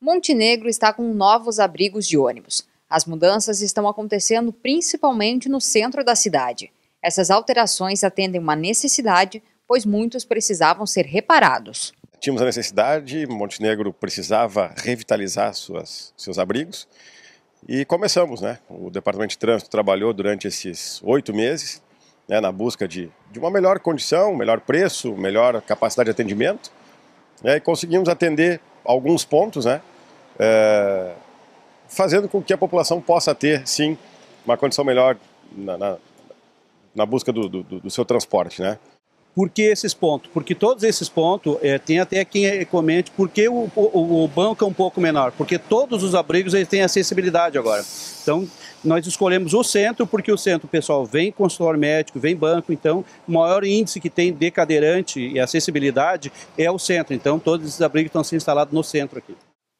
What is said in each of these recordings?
Montenegro está com novos abrigos de ônibus. As mudanças estão acontecendo principalmente no centro da cidade. Essas alterações atendem uma necessidade, pois muitos precisavam ser reparados. Tínhamos a necessidade, Montenegro precisava revitalizar suas, seus abrigos e começamos. Né? O Departamento de Trânsito trabalhou durante esses oito meses né, na busca de, de uma melhor condição, melhor preço, melhor capacidade de atendimento né, e conseguimos atender alguns pontos, né? É, fazendo com que a população possa ter, sim, uma condição melhor na, na, na busca do, do, do seu transporte, né? Por que esses pontos? Porque todos esses pontos, é, tem até quem comente, por que o, o, o, banco é um pouco menor? Porque todos os abrigos eles têm acessibilidade agora. Então, nós escolhemos o centro, porque o centro, pessoal, vem consultor médico, vem banco, então, o maior índice que tem de cadeirante e acessibilidade é o centro. Então, todos esses abrigos estão sendo instalados no centro aqui.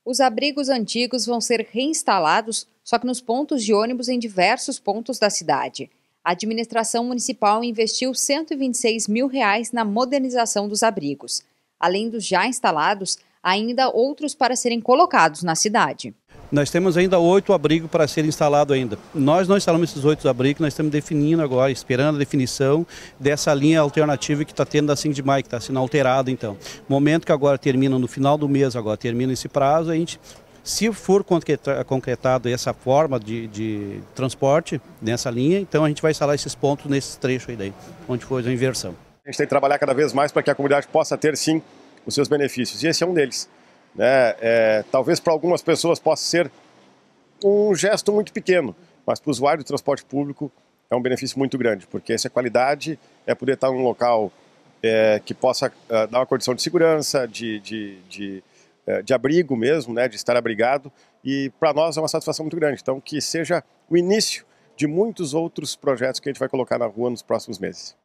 Os abrigos antigos vão ser reinstalados, só que nos pontos de ônibus em diversos pontos da cidade a administração municipal investiu R$ 126 mil reais na modernização dos abrigos. Além dos já instalados, ainda outros para serem colocados na cidade. Nós temos ainda oito abrigos para ser instalado ainda. Nós não instalamos esses oito abrigos, nós estamos definindo agora, esperando a definição dessa linha alternativa que está tendo da assim 5 de maio, que está sendo alterada então. Momento que agora termina, no final do mês agora, termina esse prazo, a gente se for concretado essa forma de, de transporte nessa linha, então a gente vai instalar esses pontos nesse trecho aí, daí, onde foi a inversão. A gente tem que trabalhar cada vez mais para que a comunidade possa ter, sim, os seus benefícios. E esse é um deles. Né? É, talvez para algumas pessoas possa ser um gesto muito pequeno, mas para o usuário do transporte público é um benefício muito grande, porque essa qualidade é poder estar num local é, que possa é, dar uma condição de segurança, de, de, de é, de abrigo mesmo, né, de estar abrigado, e para nós é uma satisfação muito grande. Então, que seja o início de muitos outros projetos que a gente vai colocar na rua nos próximos meses.